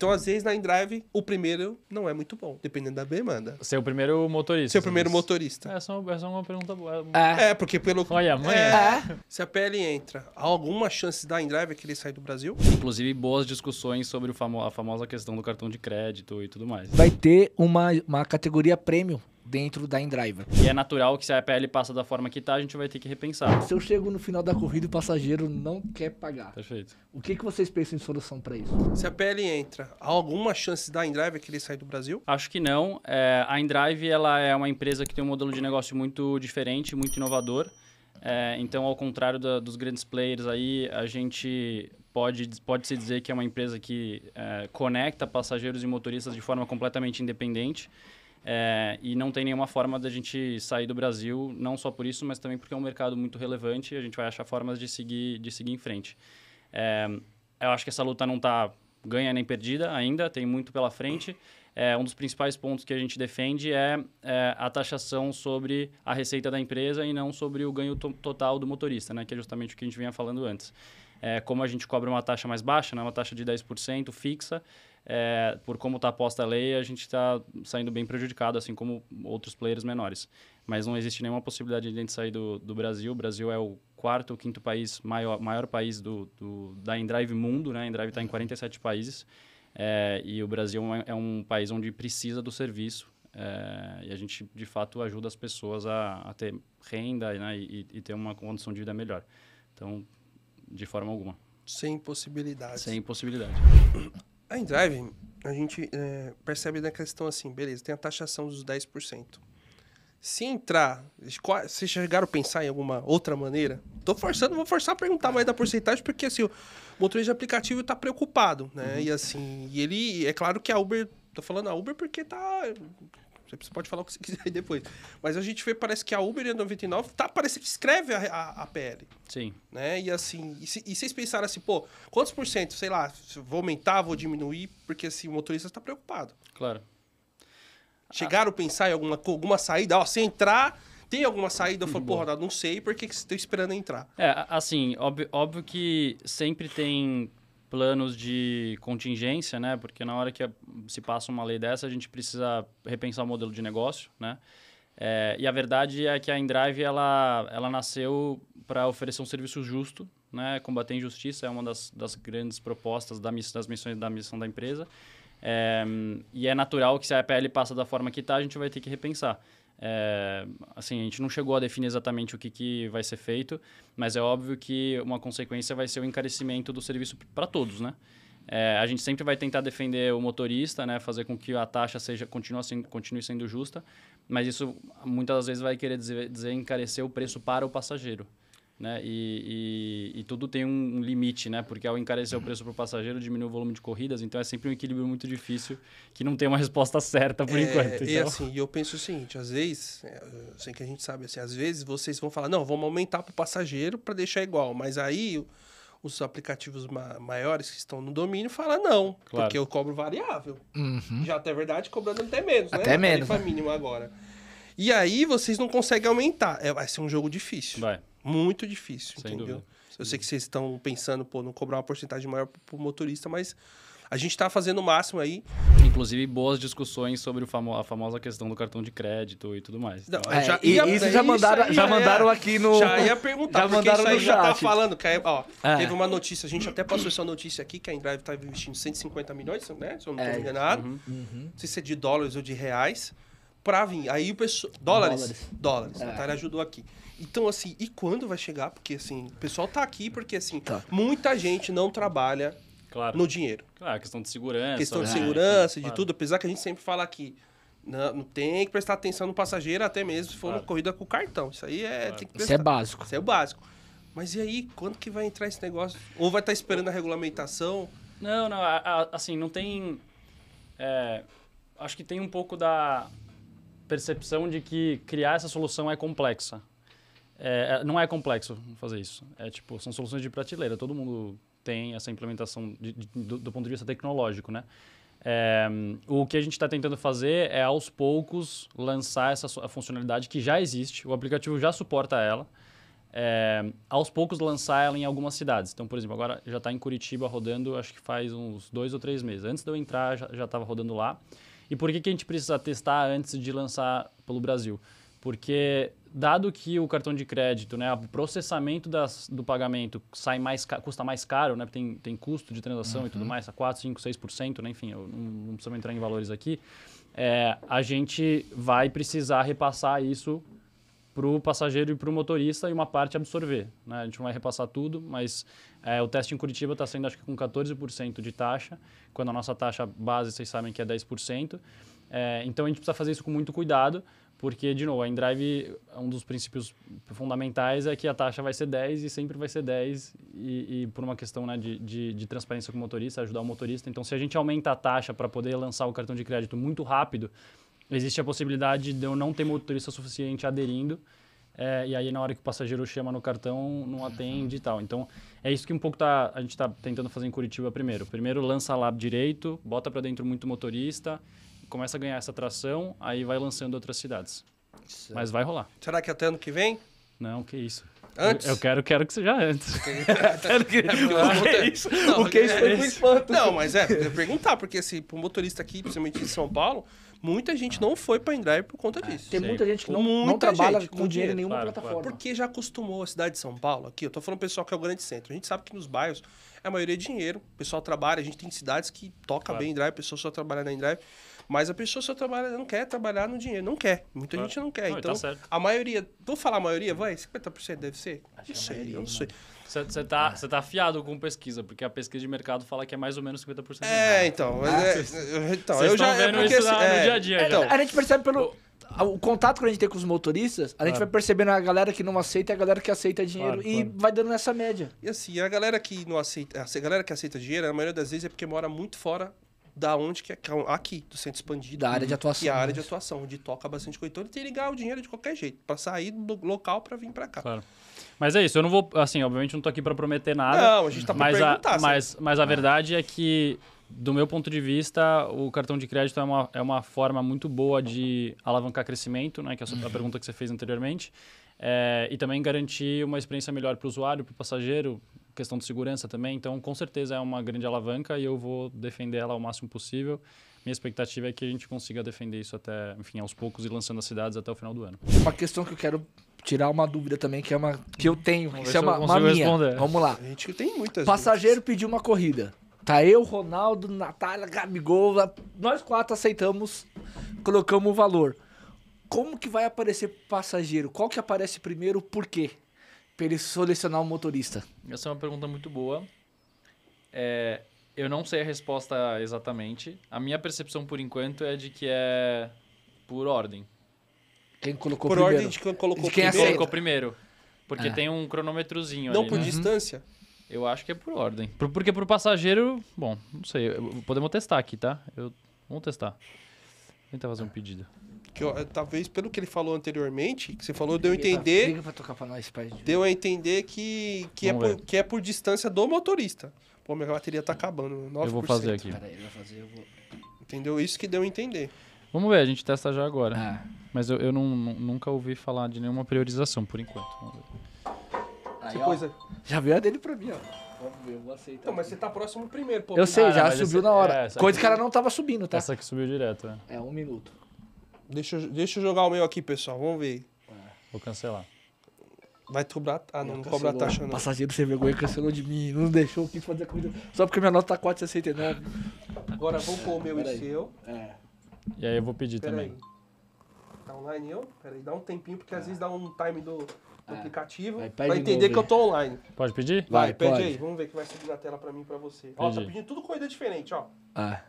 Então, às vezes, na InDrive, o primeiro não é muito bom, dependendo da demanda. Ser é o primeiro motorista. Ser o primeiro motorista. É só, é só uma pergunta boa. É. é, porque pelo... Olha, amanhã. É. é. Se a PL entra, há alguma chance da InDrive que ele sair do Brasil? Inclusive, boas discussões sobre famo... a famosa questão do cartão de crédito e tudo mais. Vai ter uma, uma categoria prêmio dentro da Endriver. E é natural que se a EPL passa da forma que está, a gente vai ter que repensar. Se eu chego no final da corrida e o passageiro não quer pagar. Perfeito. O que, que vocês pensam em solução para isso? Se a PL entra, há alguma chance da que querer sair do Brasil? Acho que não. É, a Indrive ela é uma empresa que tem um modelo de negócio muito diferente, muito inovador. É, então, ao contrário da, dos grandes players aí, a gente pode, pode se dizer que é uma empresa que é, conecta passageiros e motoristas de forma completamente independente. É, e não tem nenhuma forma da gente sair do Brasil, não só por isso, mas também porque é um mercado muito relevante e a gente vai achar formas de seguir, de seguir em frente. É, eu acho que essa luta não está ganha nem perdida ainda, tem muito pela frente. É, um dos principais pontos que a gente defende é, é, a taxação sobre a receita da empresa e não sobre o ganho to total do motorista, né? que é justamente o que a gente vinha falando antes. É, como a gente cobra uma taxa mais baixa, né? uma taxa de 10% fixa, é, por como está posta a lei, a gente está saindo bem prejudicado, assim como outros players menores. Mas não existe nenhuma possibilidade de a gente sair do, do Brasil. O Brasil é o quarto ou quinto país, maior, maior país do, do da Endrive mundo, né? A Endrive está em 47 países. É, e o Brasil é, é um país onde precisa do serviço. É, e a gente, de fato, ajuda as pessoas a, a ter renda né? e, e ter uma condição de vida melhor. Então, de forma alguma. Sem possibilidade. Sem possibilidade. A InDrive, a gente é, percebe na questão assim, beleza, tem a taxação dos 10%. Se entrar, se chegaram a pensar em alguma outra maneira, tô forçando, vou forçar a perguntar mais da porcentagem, porque assim, o motorista de aplicativo tá preocupado, né? Uhum. E assim, e ele, é claro que a Uber, tô falando a Uber porque tá você pode falar o que você quiser depois. Mas a gente vê, parece que a Uber e a 99 tá, parece que escreve a, a, a PL. Sim. Né? E assim, e, se, e, vocês pensaram assim, pô, quantos por cento, sei lá, vou aumentar, vou diminuir, porque assim, o motorista está preocupado. Claro. Chegaram a pensar em alguma, alguma saída? Ó, se entrar, tem alguma saída? Eu falo, pô porra, não sei, por que está esperando entrar? É, assim, óbvio, óbvio que sempre tem planos de contingência, né? Porque na hora que se passa uma lei dessa, a gente precisa repensar o modelo de negócio, né? É, e a verdade é que a Indrive ela, ela nasceu para oferecer um serviço justo, né? Combater a injustiça é uma das, das grandes propostas da miss, das missões da missão da empresa. É, e é natural que se a PL passa da forma que está, a gente vai ter que repensar. É, assim, a gente não chegou a definir exatamente o que, que vai ser feito, mas é óbvio que uma consequência vai ser o encarecimento do serviço para todos, né? É, a gente sempre vai tentar defender o motorista, né? Fazer com que a taxa seja continue sendo, continue sendo justa, mas isso muitas das vezes vai querer dizer, dizer encarecer o preço para o passageiro né? E, e, e, tudo tem um limite, né? Porque ao encarecer o preço para o passageiro, diminui o volume de corridas, então é sempre um equilíbrio muito difícil que não tem uma resposta certa por é, enquanto. E então. assim, eu penso o seguinte: às vezes, assim que a gente sabe, assim, às vezes vocês vão falar, não, vamos aumentar para o passageiro para deixar igual, mas aí os aplicativos ma maiores que estão no domínio falam não, claro. porque eu cobro variável. Uhum. Já até é verdade, cobrando até menos, né? até né? Menos, tarifa mínima agora. E aí vocês não conseguem aumentar. É, vai ser um jogo difícil. Vai. Muito difícil, Sem entendeu? Dúvida. Eu sei que vocês estão pensando, pô, não cobrar uma porcentagem maior pro motorista, mas a gente está fazendo o máximo aí. Inclusive, boas discussões sobre famo a famosa questão do cartão de crédito e tudo mais. Não, é, já, e, ia, isso já mandaram, já mandaram aqui no. Já ia perguntar, já mandaram porque isso já tá falando. Que é, ó, Teve uma notícia, a gente até passou essa notícia aqui, que a Endrive está investindo 150 milhões, né? Se eu não estou é. enganado. Uhum, uhum. Não sei se é de dólares ou de reais. Pra vir. Aí o pessoal. Dólares? Dólares. Dólares. É. A Natália ajudou aqui. Então, assim, e quando vai chegar? Porque, assim, o pessoal tá aqui porque, assim, tá. muita gente não trabalha claro. no dinheiro. Claro, ah, questão de segurança. Questão de né? segurança, é, de claro. tudo. Apesar que a gente sempre fala aqui, não, né, não, tem que prestar atenção no passageiro, até mesmo se for claro. uma corrida com cartão. Isso aí é. Claro. Isso é básico. Isso é o básico. Mas e aí, quando que vai entrar esse negócio? Ou vai estar tá esperando a regulamentação? Não, não, a, a, assim, não tem. É, acho que tem um pouco da percepção de que criar essa solução é complexa. É, é, não é complexo fazer isso. É tipo, são soluções de prateleira. Todo mundo tem essa implementação de, de, do, do, ponto de vista tecnológico, né? É, o que a gente está tentando fazer é aos poucos lançar essa a funcionalidade que já existe, o aplicativo já suporta ela, é, aos poucos lançar ela em algumas cidades. Então, por exemplo, agora já está em Curitiba rodando, acho que faz uns dois ou três meses. Antes de eu entrar, já estava rodando lá. E por que, que a gente precisa testar antes de lançar pelo Brasil? Porque dado que o cartão de crédito, né, o processamento das, do pagamento sai mais custa mais caro, né, tem, tem custo de transação uhum. e tudo uhum. mais, a 4, 5, 6%, né, enfim, eu não, não precisamos entrar em valores aqui, é, a gente vai precisar repassar isso para o passageiro e para o motorista e uma parte absorver. Né? A gente não vai repassar tudo, mas é, o teste em Curitiba está sendo acho que com 14% de taxa, quando a nossa taxa base vocês sabem que é 10%. É, então a gente precisa fazer isso com muito cuidado, porque, de novo, a InDrive, um dos princípios fundamentais é que a taxa vai ser 10 e sempre vai ser 10, e, e por uma questão né, de, de, de, transparência com o motorista, ajudar o motorista. Então, se a gente aumenta a taxa para poder lançar o cartão de crédito muito rápido, existe a possibilidade de eu não ter motorista suficiente aderindo, é, e aí na hora que o passageiro chama no cartão, não atende e tal. Então, é isso que um pouco tá, a gente está tentando fazer em Curitiba primeiro. Primeiro, lança lá direito, bota para dentro muito motorista, começa a ganhar essa atração, aí vai lançando outras cidades. Isso. Mas vai rolar. Será que até ano que vem? Não, que isso. Antes? Eu, eu quero, quero que seja antes. quero que... O que é isso? Não, o que é isso foi é por espanto. Não, mas é, eu perguntar, porque se assim, o motorista aqui, principalmente em São Paulo, Muita gente não foi para Indrive por conta é, disso. É, tem Sim. muita gente que não, muita não trabalha gente, com dinheiro em nenhuma claro, plataforma. Claro. Porque já acostumou a cidade de São Paulo, aqui, eu tô falando pessoal que é o grande centro. A gente sabe que nos bairros é a maioria é dinheiro, o pessoal trabalha, a gente tem cidades que toca claro. bem Indrive a pessoa só trabalha na Indrive Mas a pessoa só trabalha, não quer trabalhar no dinheiro. Não quer. Muita claro. gente não quer. Não, tá então, tá a maioria, vou falar a maioria, vai? 50% deve ser? Acho não é sei, eu não né? sei. Você tá, cê tá fiado com pesquisa, porque a pesquisa de mercado fala que é mais ou menos 50%. É, então. Ah, é, é, então Vocês eu já é vendo é porque, isso na, assim, é, no dia a dia. Então, né? A gente percebe pelo. O, contato que a gente tem com os motoristas, a gente vai percebendo a galera que não aceita e a galera que aceita dinheiro. Claro, e claro. vai dando nessa média. E assim, a galera que não aceita. A galera que aceita dinheiro, a maioria das vezes é porque mora muito fora da onde que é, é aqui, do centro expandido. Da área de é atuação. E a área né? de atuação, onde toca bastante coisa. Então ele tem que ligar o dinheiro de qualquer jeito, para sair do local para vir para cá. Claro. Mas é isso, eu não vou, assim, obviamente não tô aqui para prometer nada. Não, a gente tá pra mas perguntar. A, mas, mas a é. verdade é que, do meu ponto de vista, o cartão de crédito é uma, é uma forma muito boa de alavancar crescimento, né? Que é a, a uhum. pergunta que você fez anteriormente. É, e também garantir uma experiência melhor para o usuário, para o passageiro, questão de segurança também. Então, com certeza é uma grande alavanca e eu vou defender ela ao máximo possível. Minha expectativa é que a gente consiga defender isso até, enfim, aos poucos e lançando as cidades até o final do ano. Uma questão que eu quero tirar uma dúvida também que é uma que eu tenho, que é uma, uma minha. Responder. Vamos lá. A gente tem muitas. Passageiro dúvidas. pediu uma corrida. Tá eu, Ronaldo, Natália, Gabigol, nós quatro aceitamos, colocamos o valor. Como que vai aparecer passageiro? Qual que aparece primeiro? Por quê? para ele selecionar o motorista? Essa é uma pergunta muito boa. É, eu não sei a resposta exatamente. A minha percepção por enquanto é de que é por ordem. Quem colocou por primeiro? Por ordem de quem colocou de quem primeiro. colocou primeiro. Porque ah. tem um cronômetrozinho Não ali, por né? distância? Uhum. Eu acho que é por ordem. Porque pro passageiro, bom, não sei. Podemos testar aqui, tá? Eu, vamos testar. Vou tentar fazer um pedido. Que eu, talvez pelo que ele falou anteriormente, que você falou, deu a entender. Liga pra tocar pra nós, Deu a entender que, que, é por, que é por distância do motorista. Pô, minha bateria tá acabando. 9%. Eu vou fazer aqui. Peraí, eu vou fazer, eu vou. Entendeu? Isso que deu a entender. Vamos ver, a gente testa já agora. Ah. Mas eu, eu não, nunca ouvi falar de nenhuma priorização por enquanto. Vamos ver. Aí, ó, coisa. Já veio a dele pra mim, ó. Vamos ver, eu vou aceitar. Não, mas você tá próximo primeiro, pô. Eu sei, Ah, já subiu na hora. é, Coisa que ela não tava subindo, tá? Essa que subiu direto, né? É um minuto. Deixa eu, deixa eu jogar o meu aqui, pessoal. Vamos ver. É. Vou cancelar. Vai cobrar. Ah, não, não cobra taxa, não. O passageiro sem vergonha cancelou de mim, não deixou o que fazer comida. Só porque minha nota tá 4,69. Agora vamos pôr o meu Pera e o seu. É. E aí eu vou pedir Pera também. Aí. Tá online eu? Peraí, dá um tempinho, porque é. às vezes dá um time do, do é. aplicativo vai, pra entender novo, que eu tô online. Pode pedir? Vai, vai pede pode. aí. Vamos ver que vai subir na tela pra mim e pra você. Pedi. Ó, tá pedindo tudo coisa diferente, ó. Ah.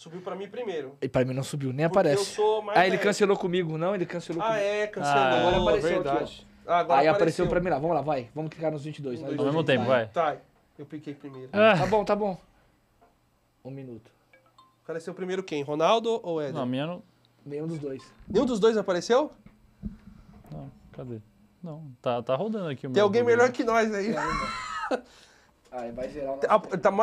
Subiu pra mim primeiro. E pra mim não subiu, nem aparece. Eu sou mais ah, ele cancelou comigo, não? Ele cancelou ah, comigo. Ah, é, cancelou. Ah, agora apareceu verdade. Aqui, ah, agora Aí apareceu. pra mim lá. Vamos lá, vai. Vamos clicar nos 22. Né? dois, Ao mesmo tempo, vai. Tá, eu piquei primeiro. Ah. ah. Tá bom, tá bom. Um minuto. Apareceu primeiro quem? Ronaldo ou Ed? Não, minha não... Nenhum dos dois. Nenhum dos dois apareceu? Não, cadê? Não, tá, tá rodando aqui o Tem alguém melhor que nós aí. Ah, vai gerar. Tá,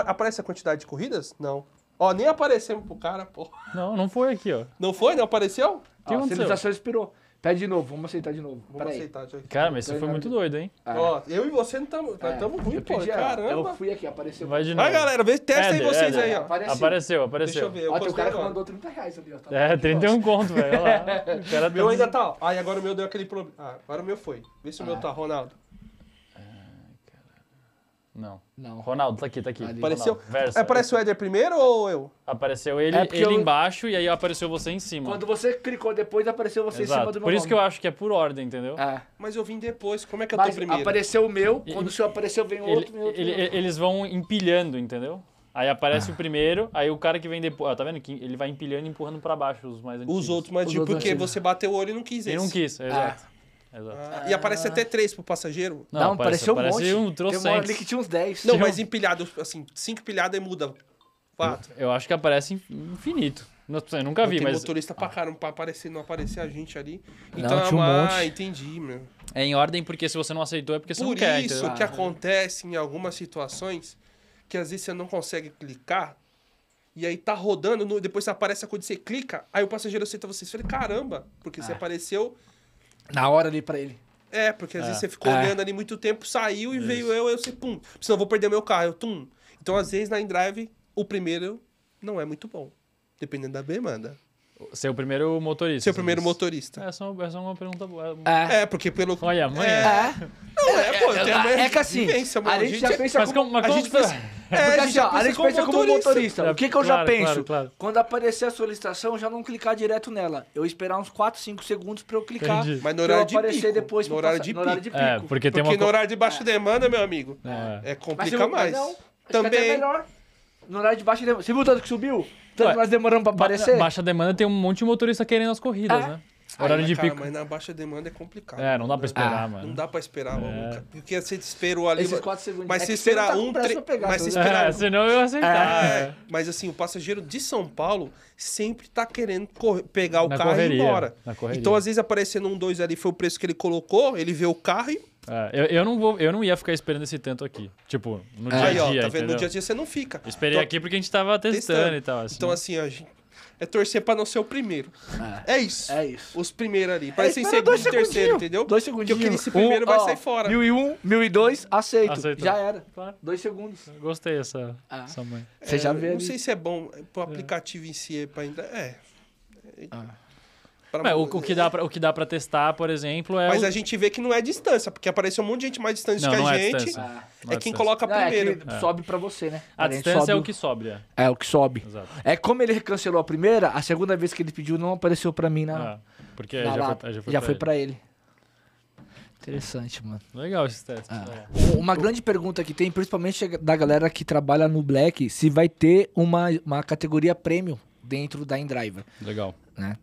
aparece a quantidade de corridas? Não. Ó, nem aparecemos pro cara, pô. Não, não foi aqui, ó. Não foi? Não apareceu? Que ó, a civilização expirou. Pede de novo, vamos aceitar de novo. Vamos Pera aceitar, Cara, mas você então foi muito doido, hein? Ah. ó, eu e você não estamos. É. Tamo ruim, pô. Caramba. Eu fui aqui, apareceu. Vai de novo. Vai, galera, vê, testa é, aí vocês é, aí, ó. Apareceu, apareceu. apareceu. Deixa eu ver. Eu tem um cara que mandou 30 reais ali, ó. Tá é, 31 conto, velho. Olha lá. O cara meu ainda tá, ó. agora o meu deu aquele problema. Ah, agora o meu foi. Vê se o meu ah. tá, Ronaldo. Não. Não. Ronaldo, tá aqui, tá aqui. Ali. Apareceu. Versa, apareceu o Éder primeiro ou eu? Apareceu é ele, é ele eu... embaixo e aí apareceu você em cima. Quando você clicou depois, apareceu você Exato. em cima do meu Por isso nome. que eu acho que é por ordem, entendeu? É. Mas eu vim depois, como é que eu tô primeiro? Apareceu o meu, quando o seu apareceu, vem o outro, ele, outro, outro, Eles vão empilhando, entendeu? Aí aparece ah. o primeiro, aí o cara que vem depois. Ó, tá vendo? que Ele vai empilhando e empurrando para baixo os mais antigos. Os outros mais antigos, porque antigos. você bateu o olho e não quis esse. Ele não quis, é. exato. Ah. Exato. Ah, e aparece ah. até três pro passageiro. Não, não apareceu, apareceu um monte. Um trouxe que tinha uns 10. Não, mas empilhado, assim, cinco empilhadas e muda. Quatro. Eu, eu acho que aparece infinito. Não, nunca vi, mas. motorista pra ah. caramba pra aparecer, não aparecer a gente ali. Então, não, tinha um monte. ah, entendi, meu. É em ordem porque se você não aceitou é porque você Por não quer. Por isso que ah, acontece em algumas situações que às vezes você não consegue clicar e aí tá rodando, depois aparece a coisa, você clica, aí o passageiro aceita você. Eu fala, caramba, porque ah. você apareceu na hora ali pra ele. É, porque às é. vezes você ficou é. olhando ali muito tempo, saiu e Isso. veio eu, eu sei, pum. Senão eu vou perder meu carro, eu tum. Então, às vezes, na InDrive, o primeiro não é muito bom. Dependendo da demanda. É o primeiro motorista. ser é o primeiro motorista. É só, é só é uma pergunta boa. É, é porque pelo. Olha, amanhã. É. Não, é, é, é, pô, É, é que assim, vivência, a gente já pensa Mas como... mas A gente pensa... É, Porque assim, ó, a gente pensa como motorista. O que, que eu já Claro, penso? claro. Quando aparecer a solicitação, já não clicar direto nela. Eu esperar uns 4, 5 segundos pra eu clicar. Entendi. Mas no horário de aparecer pico. depois No horário de no horário de pico. É, porque tem Porque no horário de baixa demanda, meu amigo, é, complica eu- mas mais. não, acho que até é Também. melhor. No horário de demanda. você viu o tanto que subiu? Tanto Ué, que nós demoramos pra aparecer? Baixa demanda tem um monte de motorista querendo as corridas, É. né? horário de cara, pico. Mas na baixa demanda é complicado. É, não dá pra é. esperar, ah, mano. Não dá pra esperar, é. mano. Porque você esperou ali. Esses segundos. Mas é se esperar tá um. Tre... Pegar, mas se tá esperar. É, um... senão eu aceitar. Ah, é. Mas assim, o passageiro de São Paulo sempre tá querendo pegar o na carro correria, e ir embora. Então, às vezes, aparecendo um dois ali foi o preço que ele colocou, ele vê o carro e é, eu, eu, não vou, eu não ia ficar esperando esse tanto aqui. Tipo, no dia a dia. Aí, ó, tá vendo? No dia a dia você não fica. Esperei então, aqui porque a gente tava testando, testando. e tal. Assim. Então, assim, a gente é torcer pra não ser o primeiro. É, é isso. É isso. Os primeiros ali. Parece é, é, segundo e terceiro, entendeu? Dois segundos. Porque esse primeiro um, vai ó, sair fora. Mil e um, mil e dois, aceito. Aceitou. Já era. Claro. Dois segundos. Eu gostei essa, ah. essa mãe. Você é, já vê Não ali. sei se é bom pro é. aplicativo em si, é pra ainda... É. Ah. Pra... É, o, o, que dá pra, o que dá pra testar, por exemplo, é. Mas o... a gente vê que não é distância, porque apareceu um monte de gente mais distante não, que não a é gente. Ah, é, é quem coloca não, é primeiro. É sobe pra você, né? A, a distância sobe... é o que sobe. É, o que sobe. Exato. É como ele cancelou a primeira, a segunda vez que ele pediu não apareceu pra mim na. Ah, porque na já, lá, foi, já, foi, já pra foi pra ele. Interessante, mano. Legal esse teste. Ah. É. Uma grande pergunta que tem, principalmente da galera que trabalha no Black, se vai ter uma, uma categoria premium dentro da InDriver. Legal. Né?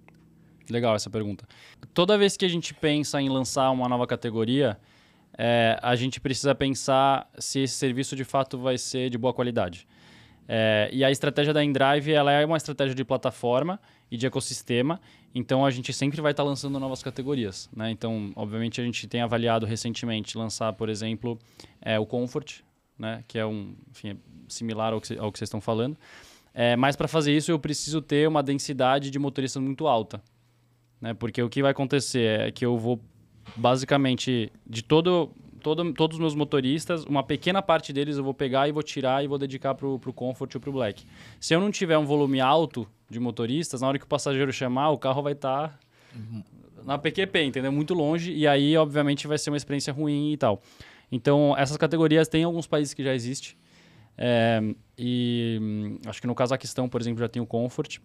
Legal essa pergunta. Toda vez que a gente pensa em lançar uma nova categoria, é, a gente precisa pensar se esse serviço de fato vai ser de boa qualidade. É, e a estratégia da InDrive ela é uma estratégia de plataforma e de ecossistema, então a gente sempre vai estar tá lançando novas categorias. Né? Então, obviamente, a gente tem avaliado recentemente lançar, por exemplo, é, o Comfort, né? que é um enfim, é similar ao que vocês estão falando. É, mas para fazer isso, eu preciso ter uma densidade de motoristas muito alta né? Porque o que vai acontecer é que eu vou basicamente de todo, todo todos os meus motoristas, uma pequena parte deles eu vou pegar e vou tirar e vou dedicar para o Comfort ou para o Black. Se eu não tiver um volume alto de motoristas, na hora que o passageiro chamar, o carro vai estar tá uhum. na PQP, entendeu? Muito longe e aí obviamente vai ser uma experiência ruim e tal. Então essas categorias tem alguns países que já existem. É, e hum, acho que no Cazaquistão, por exemplo, já tem o Comfort.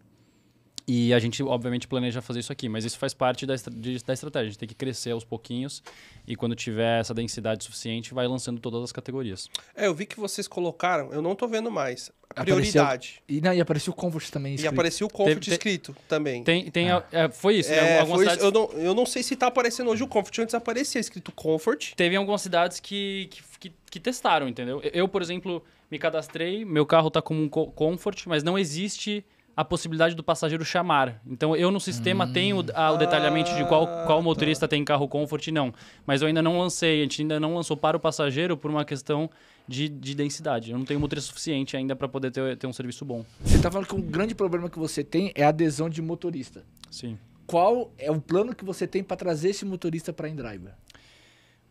E a gente, obviamente, planeja fazer isso aqui, mas isso faz parte da, estra da estratégia. A gente tem que crescer aos pouquinhos e quando tiver essa densidade suficiente, vai lançando todas as categorias. É, eu vi que vocês colocaram, eu não tô vendo mais. prioridade. Apareceu, e, não, e apareceu o Comfort também. Escrito. E apareceu o Comfort escrito também. Tem, tem ah. a, é, foi isso. Né? É, foi cidades... isso. Eu, não, eu não sei se tá aparecendo hoje o Comfort, antes aparecia escrito Comfort. Teve algumas cidades que, que, que, que testaram, entendeu? Eu, por exemplo, me cadastrei, meu carro tá como um Comfort, mas não existe a possibilidade do passageiro chamar. Então, eu no sistema hum. tenho o detalhamento de qual, qual motorista tem carro Comfort e não. Mas eu ainda não lancei, a gente ainda não lançou para o passageiro por uma questão de, de densidade. Eu não tenho motorista suficiente ainda para poder ter, ter um serviço bom. Você está falando que um grande problema que você tem é a adesão de motorista. Sim. Qual é o plano que você tem para trazer esse motorista para a Endriver?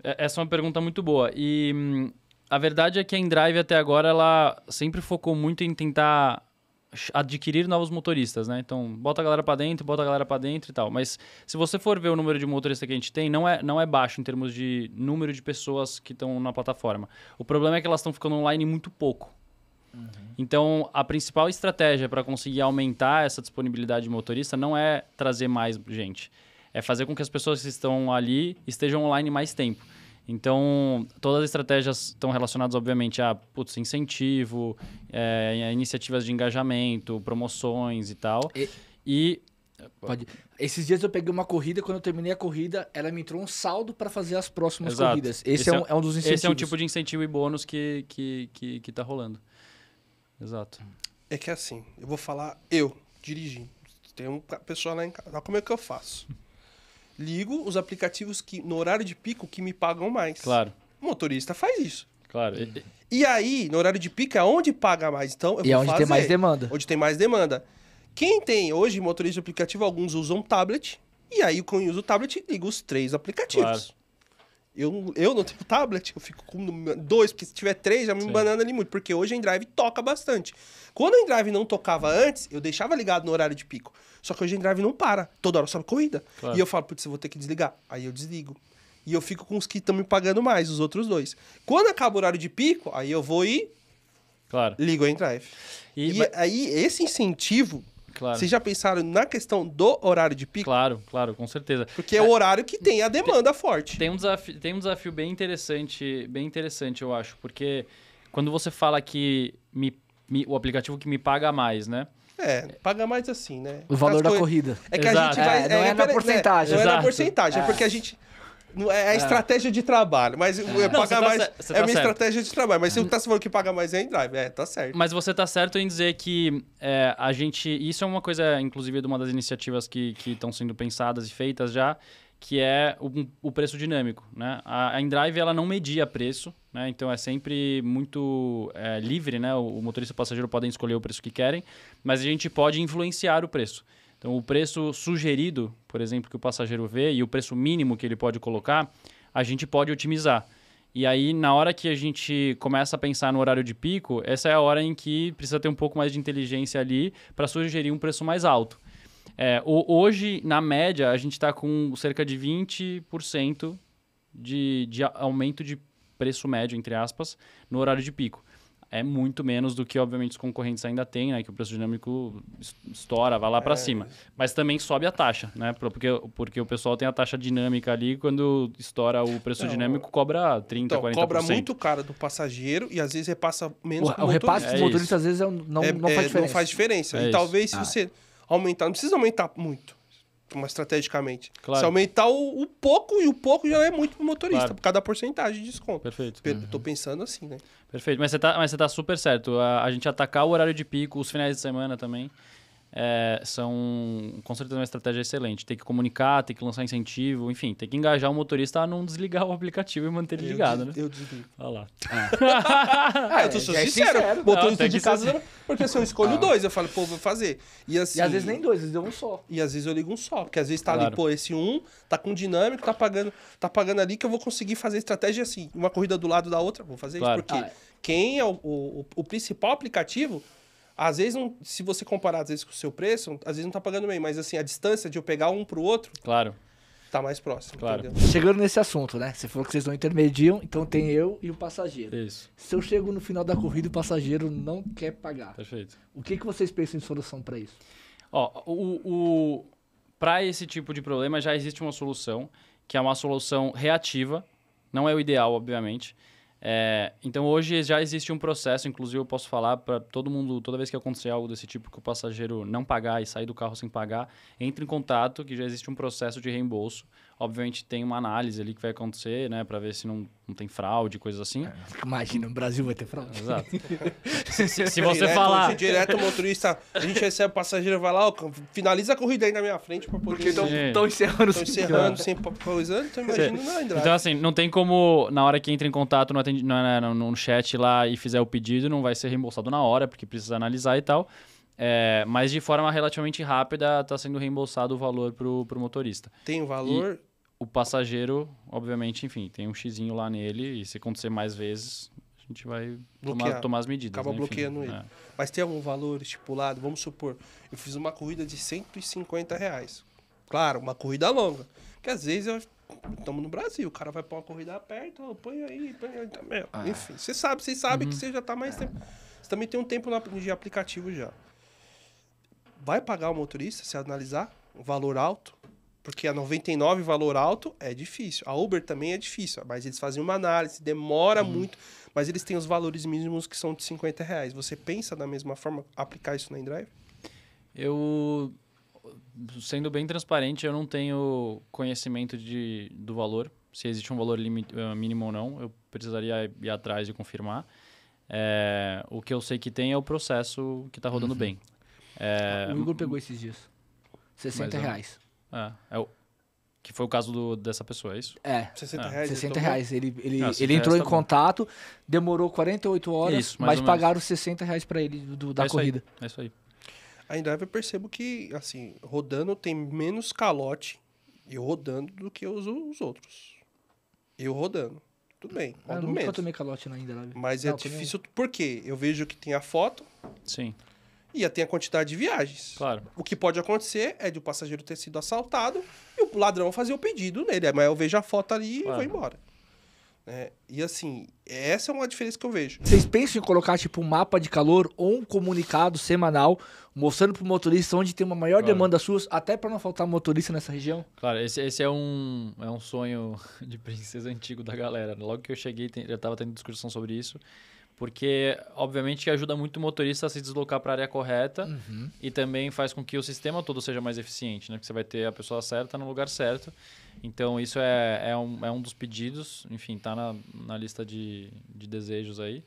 É, essa é uma pergunta muito boa. E hum, a verdade é que a Endrive até agora ela sempre focou muito em tentar adquirir novos motoristas, né? Então, bota a galera para dentro, bota a galera para dentro e tal. Mas se você for ver o número de motoristas que a gente tem, não é, não é baixo em termos de número de pessoas que estão na plataforma. O problema é que elas estão ficando online muito pouco. Uhum. Então, a principal estratégia para conseguir aumentar essa disponibilidade de motorista não é trazer mais gente, é fazer com que as pessoas que estão ali estejam online mais tempo. Então, todas as estratégias estão relacionadas, obviamente, a putz, incentivo, é, iniciativas de engajamento, promoções e tal. E... e... Pode. Esses dias eu peguei uma corrida, quando eu terminei a corrida, ela me entrou um saldo para fazer as próximas Exato. corridas. Esse, esse é, é um, é, um, dos incentivos. Esse é um tipo de incentivo e bônus que, que, que, que tá rolando. Exato. É que é assim, eu vou falar eu, dirigindo. Tem um pessoal lá em casa. Como é que eu faço? ligo os aplicativos que no horário de pico que me pagam mais. Claro. O motorista faz isso. Claro. E aí, no horário de pico é onde paga mais. Então, eu e é onde fazer, tem mais demanda. Onde tem mais demanda. Quem tem hoje motorista de aplicativo, alguns usam tablet. E aí, quando usa o tablet, ligo os três aplicativos. Claro. Eu, eu não tenho tablet, eu fico com dois, porque se tiver três, já me Sim. banana ali muito, porque hoje o drive toca bastante. Quando o drive não tocava antes, eu deixava ligado no horário de pico. Só que hoje o drive não para, toda hora só corrida. Claro. E eu falo, putz, eu vou ter que desligar. Aí eu desligo. E eu fico com os que estão me pagando mais, os outros dois. Quando acaba o horário de pico, aí eu vou e Claro. ligo o drive E, e mas... aí, esse incentivo Claro. Vocês já pensaram na questão do horário de pico? Claro, claro, com certeza. Porque é, é o horário que tem a demanda tem, forte. Tem um, desafio, tem um desafio bem interessante, bem interessante, eu acho, porque quando você fala que me, me, o aplicativo que me paga mais, né? É, paga mais assim, né? O valor da corrida. É que Exato. a gente vai. É, não é, é na é, porcentagem. Né? Não é na porcentagem, é porque a é. gente é a é. estratégia de trabalho. Mas é, pagar tá mais. É tá é a minha estratégia de trabalho. Mas se você uhum. tá falando que paga mais é em drive. É, tá certo. Mas você tá certo em dizer que é, a gente. Isso é uma coisa, inclusive, de uma das iniciativas que estão sendo pensadas e feitas já que é o, o, preço dinâmico. Né? A, a InDrive ela não media preço, né? então é sempre muito é, livre, né? o, o motorista e o passageiro podem escolher o preço que querem, mas a gente pode influenciar o preço. Então, o preço sugerido, por exemplo, que o passageiro vê e o preço mínimo que ele pode colocar, a gente pode otimizar. E aí, na hora que a gente começa a pensar no horário de pico, essa é a hora em que precisa ter um pouco mais de inteligência ali para sugerir um preço mais alto. É, hoje, na média, a gente está com cerca de 20% de, de aumento de preço médio, entre aspas, no horário de pico é muito menos do que, obviamente, os concorrentes ainda têm, né? Que o preço dinâmico estoura, vai lá para é. cima. Mas também sobe a taxa, né? Porque, porque o pessoal tem a taxa dinâmica ali, quando estoura o preço Não, dinâmico, cobra 30%, então, 40%. Cobra muito cara do passageiro e às vezes repassa menos. O, o repasse do é motorista, às vezes, é, é, é, não, faz diferença. Não faz diferença. e é talvez ah. se você aumentar, não precisa aumentar muito mais estrategicamente. Claro. Se aumentar o, o, pouco, e o pouco já é muito pro motorista, claro. por cada porcentagem de desconto. Perfeito. Per uhum. Tô pensando assim, né? Perfeito. Mas você tá, mas você tá super certo. A, a gente atacar o horário de pico, os finais de semana também é, são com certeza uma estratégia excelente. Tem que comunicar, tem que lançar incentivo, enfim, tem que engajar o motorista a não desligar o aplicativo e manter ele ligado, des, né? Eu desligo. Olha lá. Ah, ah eu tô é, é sincero. sincero. Motorista não, de casa, ser... porque se eu escolho ah. dois, eu falo, pô, vou fazer. E, assim, e às assim, vezes nem dois, às vezes eu é um só. E às vezes eu ligo um só, porque às vezes tá claro. ali, pô, esse um tá com dinâmico, tá pagando, tá pagando ali que eu vou conseguir fazer estratégia assim, uma corrida do lado da outra, vou fazer claro. isso, porque ah, é. quem é o, o, o principal aplicativo às vezes, não, se você comparar às vezes com o seu preço, às vezes não tá pagando bem, mas assim, a distância de eu pegar um pro outro. Claro. Tá mais próximo. Claro. Entendeu? Chegando nesse assunto, né? Você falou que vocês não intermediam, então tem eu e o passageiro. Isso. Se eu chego no final da corrida o passageiro não quer pagar. Perfeito. O que, que vocês pensam em solução para isso? Ó, o, o... para esse tipo de problema já existe uma solução, que é uma solução reativa. Não é o ideal, obviamente é, então hoje já existe um processo, inclusive eu posso falar para todo mundo, toda vez que acontecer algo desse tipo que o passageiro não pagar e sair do carro sem pagar, entre em contato, que já existe um processo de reembolso. Obviamente tem uma análise ali que vai acontecer, né? Para ver se não, não tem fraude, coisas assim. É, imagina, no Brasil vai ter fraude. Exato. se, se, se, você direto, falar. Direto, o motorista, a gente recebe o passageiro, vai lá, finaliza a corrida aí na minha frente para poder. Porque estão encerrando. Estão encerrando, sem coisando, então imagina né? na Andrade. Então, assim, não tem como, na hora que entra em contato no, atend... no, no, no chat lá e fizer o pedido, não vai ser reembolsado na hora, porque precisa analisar e tal. É, mas de forma relativamente rápida está sendo reembolsado o valor para o motorista. Tem o valor o passageiro, obviamente, enfim, tem um xizinho lá nele e se acontecer mais vezes, a gente vai tomar, tomar, as medidas. Acaba né? bloqueando enfim, ele. É. Mas tem algum valor estipulado? Vamos supor, eu fiz uma corrida de 150 reais. Claro, uma corrida longa. Porque às vezes eu estamos no Brasil, o cara vai para uma corrida perto, põe aí, põe aí. também. Tá ah. Enfim, você sabe, você sabe uhum. que você já está mais é. tempo. Você também tem um tempo de aplicativo já. Vai pagar o motorista, se analisar, um valor alto, porque a 99 valor alto é difícil. A Uber também é difícil, mas eles fazem uma análise, demora uhum. muito, mas eles têm os valores mínimos que são de 50 reais. Você pensa da mesma forma aplicar isso na InDrive? Eu, sendo bem transparente, eu não tenho conhecimento de, do valor, se existe um valor limite, eh, mínimo ou não. Eu precisaria ir atrás e confirmar. É, o que eu sei que tem é o processo que está rodando uhum. bem. É, o Igor pegou esses dias. 60 reais. É, é o... Que foi o caso do, dessa pessoa, é isso? É. 60 é. reais. 60 reais. Ele, ele, ah, Não, ele entrou reais em tá contato, demorou 48 horas, isso, mas pagaram 60 reais para ele do, da é corrida. Aí, é isso aí. Ainda eu percebo que, assim, rodando tem menos calote eu rodando do que os, os outros. Eu rodando. Tudo bem. Eu é, nunca menos. tomei calote ainda, né? Mas Não, é difícil. porque Eu vejo que tem a foto. Sim ia ter a quantidade de viagens. Claro. O que pode acontecer é de o um passageiro ter sido assaltado e o ladrão fazer o pedido nele. Mas eu vejo a foto ali claro. e vou embora. É, e assim, essa é uma diferença que eu vejo. Vocês pensam em colocar tipo um mapa de calor ou um comunicado semanal mostrando para o motorista onde tem uma maior claro. demanda sua, até para não faltar motorista nessa região? Claro, esse, esse, é, um, é um sonho de princesa antigo da galera. Logo que eu cheguei, já estava tendo discussão sobre isso. Porque, obviamente, ajuda muito o motorista a se deslocar para a área correta uhum. e também faz com que o sistema todo seja mais eficiente, né? Porque você vai ter a pessoa certa no lugar certo. Então, isso é, é, um, é um dos pedidos, enfim, tá na, na lista de, de desejos aí.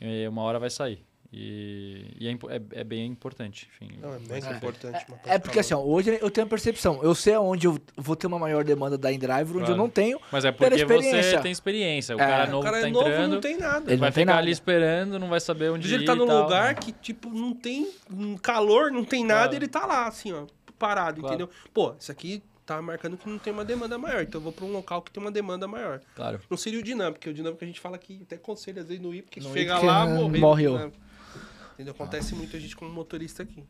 E uma hora vai sair. E, e é, é, é, bem importante, enfim. Não, é bem é, importante. É, é, porque assim, ó, hoje eu tenho a percepção. Eu sei onde eu vou ter uma maior demanda da InDrive, onde claro. eu não tenho. Mas é porque você tem experiência. O é. cara novo o cara tá é novo, entrando. não tem nada. Ele vai ficar nada. ali esperando, não vai saber onde ele ir. Ele tá num lugar né? que, tipo, não tem calor, não tem nada, claro. ele tá lá, assim, ó, parado, claro. entendeu? Pô, isso aqui tá marcando que não tem uma demanda maior. Então eu vou para um local que tem uma demanda maior. Claro. Não seria o dinâmico, porque o dinâmico a gente fala que até conselho às vezes no ir, porque não chega lá, morreu. morreu. Né? Entendeu? Acontece muito a gente como motorista aqui.